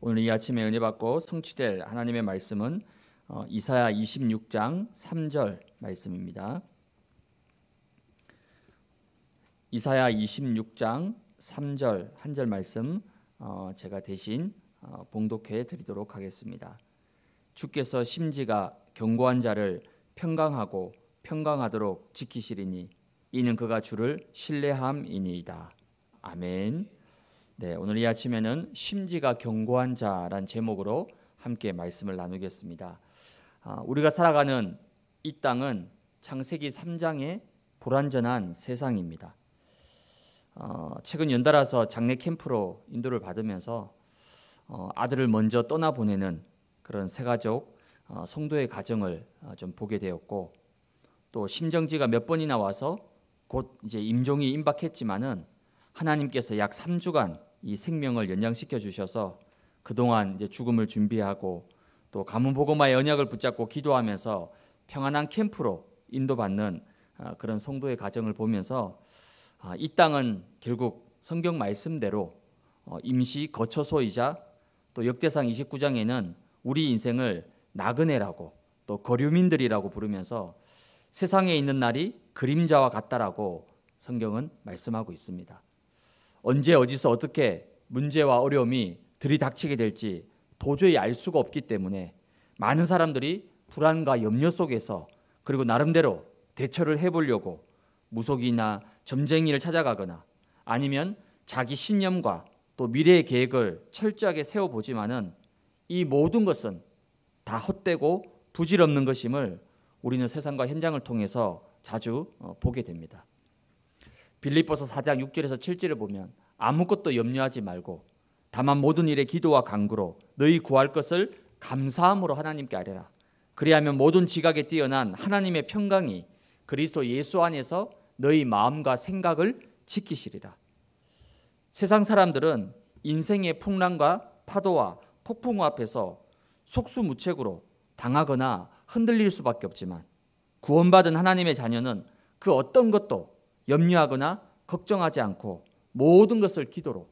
오늘 이 아침에 은혜 받고 성취될 하나님의 말씀은 어, 이사야 26장 3절 말씀입니다. 이사야 26장 3절 한 절 말씀 어, 제가 대신 어, 봉독해 드리도록 하겠습니다. 주께서 심지가 경고한 자를 평강하고 평강하도록 지키시리니 이는 그가 주를 신뢰함이니이다. 아멘. 네, 오늘 이 아침에는 심지가 견고한 자란 제목으로 함께 말씀을 나누겠습니다. 아, 우리가 살아가는 이 땅은 창세기 3장의 불완전한 세상입니다. 어, 최근 연달아서 장례 캠프로 인도를 받으면서 어, 아들을 먼저 떠나 보내는 그런 세가족 어, 성도의 가정을 어, 좀 보게 되었고 또 심정지가 몇 번이나 와서 곧 이제 임종이 임박했지만은 하나님께서 약 3주간 이 생명을 연장시켜 주셔서 그동안 이제 죽음을 준비하고 또 가문 복음화의 언약을 붙잡고 기도하면서 평안한 캠프로 인도받는 아, 그런 성도의 가정을 보면서 아, 이 땅은 결국 성경 말씀대로 어, 임시 거처소이자 또 역대상 29장에는 우리 인생을 나그네라고 또 거류민들이라고 부르면서 세상에 있는 날이 그림자와 같다라고 성경은 말씀하고 있습니다. 언제 어디서 어떻게 문제와 어려움이 들이닥치게 될지 도저히 알 수가 없기 때문에 많은 사람들이 불안과 염려 속에서 그리고 나름대로 대처를 해보려고 무속이나 점쟁이를 찾아가거나 아니면 자기 신념과 또 미래의 계획을 철저하게 세워보지만은 이 모든 것은 다 헛되고 부질없는 것임을 우리는 세상과 현장을 통해서 자주 어, 보게 됩니다. 빌립보서 4장 6절에서 7절을 보면 아무것도 염려하지 말고 다만 모든 일에 기도와 간구로 너희 구할 것을 감사함으로 하나님께 아뢰라. 그리하면 모든 지각에 뛰어난 하나님의 평강이 그리스도 예수 안에서 너희 마음과 생각을 지키시리라. 세상 사람들은 인생의 풍랑과 파도와 폭풍 앞에서 속수무책으로 당하거나 흔들릴 수밖에 없지만 구원받은 하나님의 자녀는 그 어떤 것도 염려하거나 걱정하지 않고 모든 것을 기도로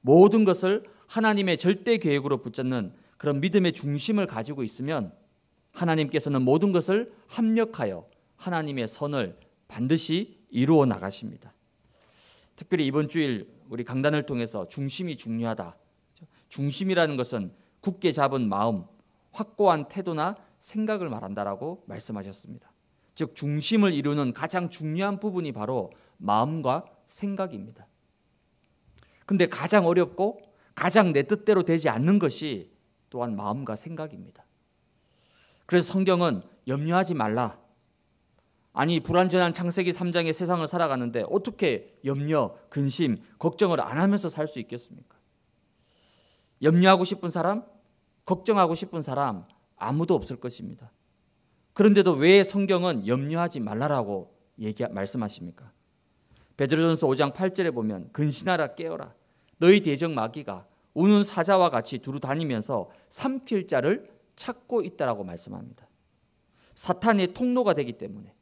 모든 것을 하나님의 절대 계획으로 붙잡는 그런 믿음의 중심을 가지고 있으면 하나님께서는 모든 것을 합력하여 하나님의 선을 반드시 이루어 나가십니다. 특별히 이번 주일 우리 강단을 통해서 중심이 중요하다. 그렇죠? 중심이라는 것은 굳게 잡은 마음, 확고한 태도나 생각을 말한다라고 말씀하셨습니다. 즉 중심을 이루는 가장 중요한 부분이 바로 마음과 생각입니다. 근데 가장 어렵고 가장 내 뜻대로 되지 않는 것이 또한 마음과 생각입니다. 그래서 성경은 염려하지 말라. 아니 불완전한 창세기 3장의 세상을 살아가는데 어떻게 염려, 근심, 걱정을 안 하면서 살 수 있겠습니까? 염려하고 싶은 사람, 걱정하고 싶은 사람 아무도 없을 것입니다. 그런데도 왜 성경은 염려하지 말라라고 얘기 말씀하십니까? 베드로전서 5장 8절에 보면 근신하라 깨어라 너희 대적 마귀가 우는 사자와 같이 두루 다니면서 삼킬 자를 찾고 있다라고 말씀합니다. 사탄의 통로가 되기 때문에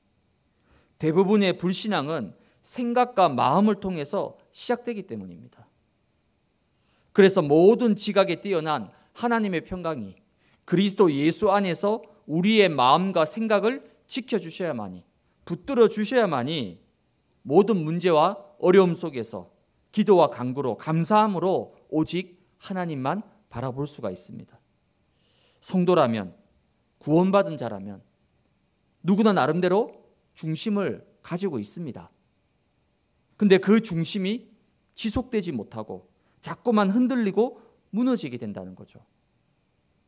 대부분의 불신앙은 생각과 마음을 통해서 시작되기 때문입니다. 그래서 모든 지각에 뛰어난 하나님의 평강이 그리스도 예수 안에서 우리의 마음과 생각을 지켜주셔야만이 붙들어 주셔야만이 모든 문제와 어려움 속에서 기도와 간구로 감사함으로 오직 하나님만 바라볼 수가 있습니다. 성도라면 구원받은 자라면 누구나 나름대로 중심을 가지고 있습니다. 근데 그 중심이 지속되지 못하고 자꾸만 흔들리고 무너지게 된다는 거죠.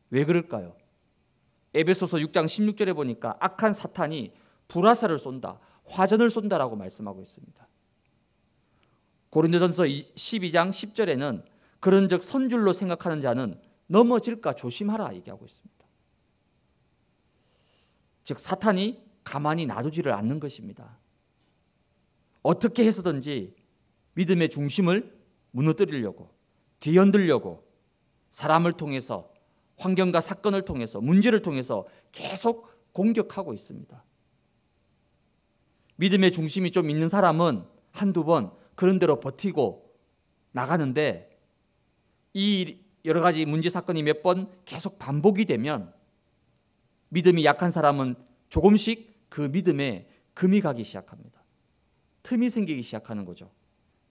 왜 그럴까요? 에베소서 6장 16절에 보니까 악한 사탄이 불화살을 쏜다, 화전을 쏜다라고 말씀하고 있습니다. 고린도전서 12장 10절에는 그런즉 선줄로 생각하는 자는 넘어질까 조심하라 얘기하고 있습니다. 즉 사탄이 가만히 놔두지를 않는 것입니다. 어떻게 해서든지 믿음의 중심을 무너뜨리려고 뒤흔들려고 사람을 통해서 환경과 사건을 통해서 문제를 통해서 계속 공격하고 있습니다. 믿음의 중심이 좀 있는 사람은 한두 번 그런 대로 버티고 나가는데 이 여러 가지 문제 사건이 몇 번 계속 반복이 되면 믿음이 약한 사람은 조금씩 그 믿음에 금이 가기 시작합니다. 틈이 생기기 시작하는 거죠.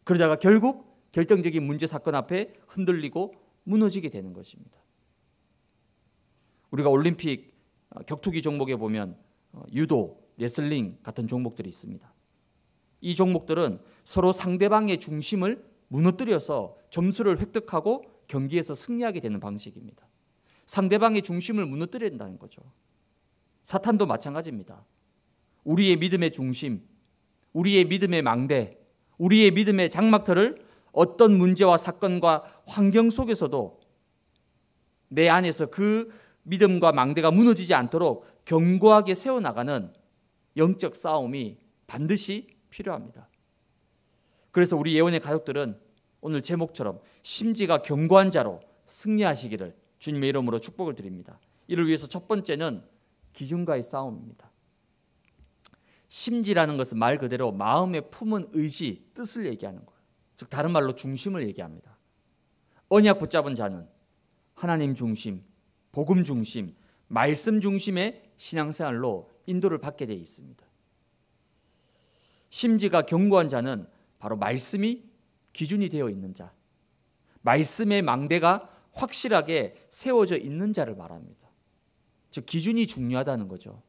그러다가 결국 결정적인 문제 사건 앞에 흔들리고 무너지게 되는 것입니다. 우리가 올림픽 어, 격투기 종목에 보면 어, 유도, 레슬링 같은 종목들이 있습니다. 이 종목들은 서로 상대방의 중심을 무너뜨려서 점수를 획득하고 경기에서 승리하게 되는 방식입니다. 상대방의 중심을 무너뜨린다는 거죠. 사탄도 마찬가지입니다. 우리의 믿음의 중심, 우리의 믿음의 망대, 우리의 믿음의 장막터를 어떤 문제와 사건과 환경 속에서도 내 안에서 그 믿음과 망대가 무너지지 않도록 견고하게 세워나가는 영적 싸움이 반드시 필요합니다. 그래서 우리 예원의 가족들은 오늘 제목처럼 심지가 견고한 자로 승리하시기를 주님의 이름으로 축복을 드립니다. 이를 위해서 첫 번째는 기준과의 싸움입니다. 심지라는 것은 말 그대로 마음에 품은 의지, 뜻을 얘기하는 거예요. 즉 다른 말로 중심을 얘기합니다. 언약 붙잡은 자는 하나님 중심, 복음 중심, 말씀 중심의 신앙생활로 인도를 받게 되어 있습니다. 심지가 견고한 자는 바로 말씀이 기준이 되어 있는 자, 말씀의 망대가 확실하게 세워져 있는 자를 말합니다. 즉 기준이 중요하다는 거죠.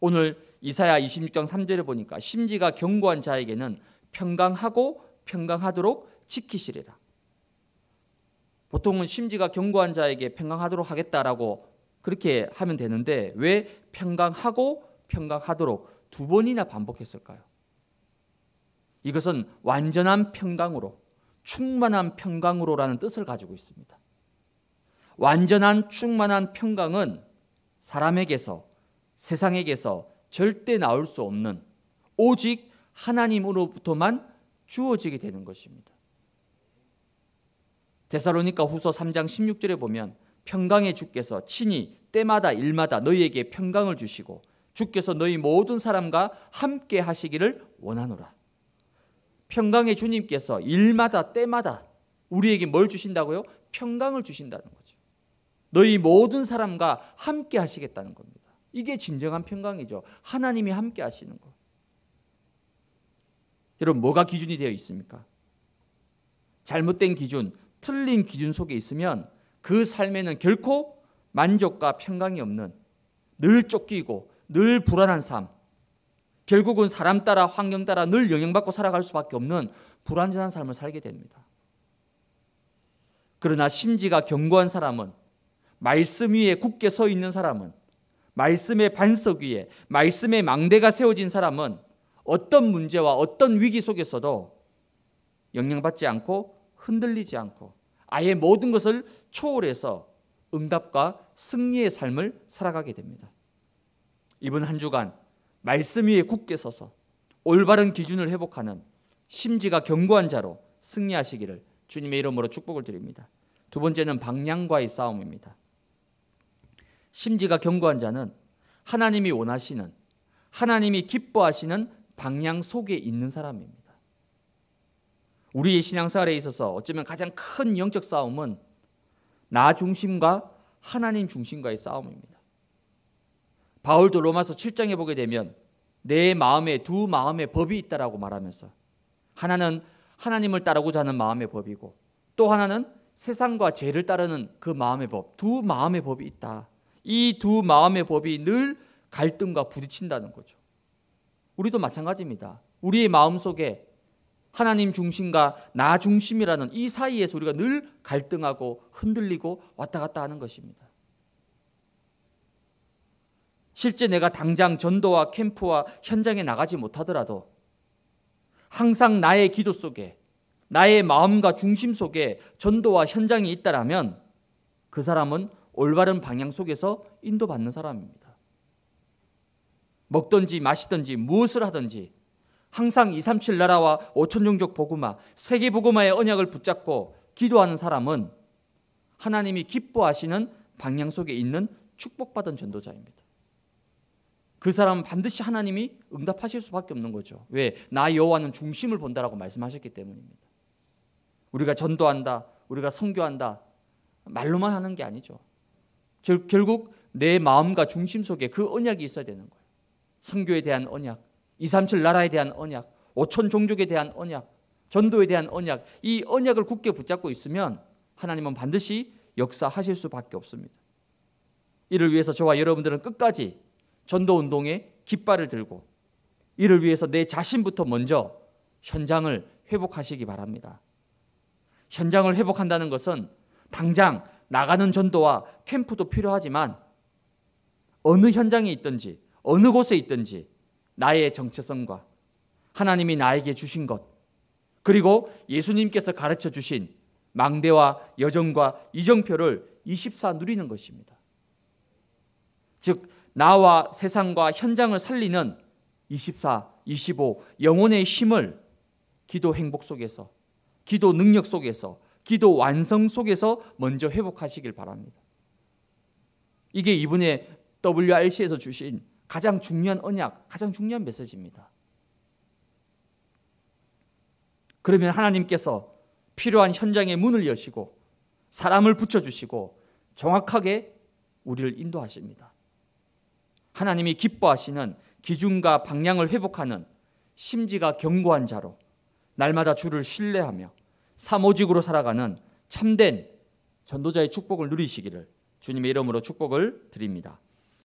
오늘 이사야 26장 3절에 보니까 심지가 견고한 자에게는 평강하고 평강하도록 지키시리라. 보통은 심지가 견고한 자에게 평강하도록 하겠다라고 그렇게 하면 되는데 왜 평강하고 평강하도록 두 번이나 반복했을까요? 이것은 완전한 평강으로 충만한 평강으로라는 뜻을 가지고 있습니다. 완전한 충만한 평강은 사람에게서 세상에게서 절대 나올 수 없는 오직 하나님으로부터만 주어지게 되는 것입니다. 데살로니가 후서 3장 16절에 보면 평강의 주께서 친히 때마다 일마다 너희에게 평강을 주시고 주께서 너희 모든 사람과 함께 하시기를 원하노라. 평강의 주님께서 일마다 때마다 우리에게 뭘 주신다고요? 평강을 주신다는 거죠. 너희 모든 사람과 함께 하시겠다는 겁니다. 이게 진정한 평강이죠. 하나님이 함께 하시는 거. 여러분 뭐가 기준이 되어 있습니까? 잘못된 기준, 틀린 기준 속에 있으면 그 삶에는 결코 만족과 평강이 없는 늘 쫓기고 늘 불안한 삶. 결국은 사람 따라 환경 따라 늘 영향받고 살아갈 수밖에 없는 불안전한 삶을 살게 됩니다. 그러나 심지가 견고한 사람은 말씀 위에 굳게 서 있는 사람은 말씀의 반석 위에 말씀의 망대가 세워진 사람은 어떤 문제와 어떤 위기 속에서도 영향받지 않고 흔들리지 않고 아예 모든 것을 초월해서 응답과 승리의 삶을 살아가게 됩니다. 이번 한 주간 말씀 위에 굳게 서서 올바른 기준을 회복하는 심지가 견고한 자로 승리하시기를 주님의 이름으로 축복을 드립니다. 두 번째는 방향과의 싸움입니다. 심지가 견고한 자는 하나님이 원하시는 하나님이 기뻐하시는 방향 속에 있는 사람입니다. 우리의 신앙생활에 있어서 어쩌면 가장 큰 영적 싸움은 나 중심과 하나님 중심과의 싸움입니다. 바울도 로마서 7장에 보게 되면 내 마음에 두 마음의 법이 있다라고 말하면서 하나는 하나님을 따르고자 하는 마음의 법이고 또 하나는 세상과 죄를 따르는 그 마음의 법, 두 마음의 법이 있다. 이 두 마음의 법이 늘 갈등과 부딪힌다는 거죠. 우리도 마찬가지입니다. 우리의 마음 속에 하나님 중심과 나 중심이라는 이 사이에서 우리가 늘 갈등하고 흔들리고 왔다 갔다 하는 것입니다. 실제 내가 당장 전도와 캠프와 현장에 나가지 못하더라도 항상 나의 기도 속에 나의 마음과 중심 속에 전도와 현장이 있다라면 그 사람은 올바른 방향 속에서 인도받는 사람입니다. 먹든지 마시든지 무엇을 하든지 항상 237 나라와 5천 종족 복음화, 세계 복음화의 언약을 붙잡고 기도하는 사람은 하나님이 기뻐하시는 방향 속에 있는 축복받은 전도자입니다. 그 사람은 반드시 하나님이 응답하실 수밖에 없는 거죠. 왜? 나 여호와는 중심을 본다라고 말씀하셨기 때문입니다. 우리가 전도한다, 우리가 성교한다 말로만 하는 게 아니죠. 결, 결국 내 마음과 중심 속에 그 언약이 있어야 되는 거예요. 성교에 대한 언약, 237 나라에 대한 언약, 5천 종족에 대한 언약, 전도에 대한 언약, 이 언약을 굳게 붙잡고 있으면 하나님은 반드시 역사하실 수밖에 없습니다. 이를 위해서 저와 여러분들은 끝까지 전도 운동에 깃발을 들고 이를 위해서 내 자신부터 먼저 현장을 회복하시기 바랍니다. 현장을 회복한다는 것은 당장 나가는 전도와 캠프도 필요하지만 어느 현장에 있든지 어느 곳에 있든지 나의 정체성과 하나님이 나에게 주신 것 그리고 예수님께서 가르쳐 주신 망대와 여정과 이정표를 24 누리는 것입니다. 즉 나와 세상과 현장을 살리는 24, 25 영혼의 힘을 기도 행복 속에서 기도 능력 속에서 기도 완성 속에서 먼저 회복하시길 바랍니다. 이게 이번에 WRC에서 주신 가장 중요한 언약, 가장 중요한 메시지입니다. 그러면 하나님께서 필요한 현장의 문을 여시고 사람을 붙여주시고 정확하게 우리를 인도하십니다. 하나님이 기뻐하시는 기준과 방향을 회복하는 심지가 견고한 자로 날마다 주를 신뢰하며 사모직으로 살아가는 참된 전도자의 축복을 누리시기를 주님의 이름으로 축복을 드립니다.